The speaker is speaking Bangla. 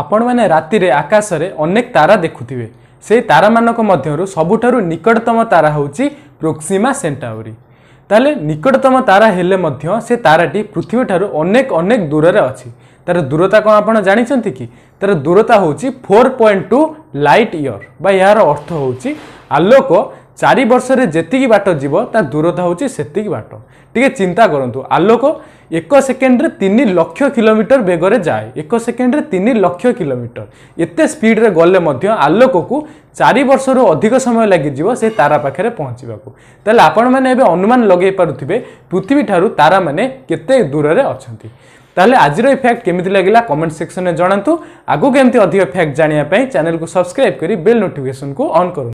ଆପଣମାନେ ରାତିରେ ଆକାଶରେ ଅନେକ ତାରା ଦେଖୁଥିବେ ସେହି ତାରାମାନଙ୍କ ମଧ୍ୟରୁ ସବୁଠାରୁ ନିକଟତମ ତାରା ହେଉଛି ପ୍ରୋକ୍ସିମା ସେଣ୍ଟାଉରୀ ତାହେଲେ ନିକଟତମ ତାରା ହେଲେ ମଧ୍ୟ ସେ ତାରାଟି ପୃଥିବୀଠାରୁ ଅନେକ ଅନେକ ଦୂରରେ ଅଛି ତା'ର ଦୂରତା କ'ଣ ଆପଣ ଜାଣିଛନ୍ତି କି ତା'ର ଦୂରତା ହେଉଛି four point two light year ବା ଏହାର ଅର୍ଥ ହେଉଛି ଆଲୋକ চারি বর্ষে যেতিকি বাট যাব তার দূরতা হচ্ছে সেতিকি বাট টিকি চিন্তা করতু আলোক এক সেকেন্ডে তিন লক্ষ কিলোমিটর বেগরে যায় এক সেকেন্ডে তিন লক্ষ কিলোমিটর এতে স্পিডে গলে আলোক আলোককু চারি বর্ষর অধিক সময় লাগিযোগ সে তারা পাখে পৌঁছবাকে তাহলে আপন মানে এবার অনুমান লগাই পুথিবে পৃথিবী ঠার তারা মানে কত দূরে অনেক তাহলে আজর এই ফ্যাক্ট কমিটি লাগিলা কমেন্ট সেকশনে জনাতু আগুক এমনি অধিক ফ্যাক্ট জাঁয়া চ্যানেল সবসক্রাইব করে বেল নোটিফিকেসন অন করুন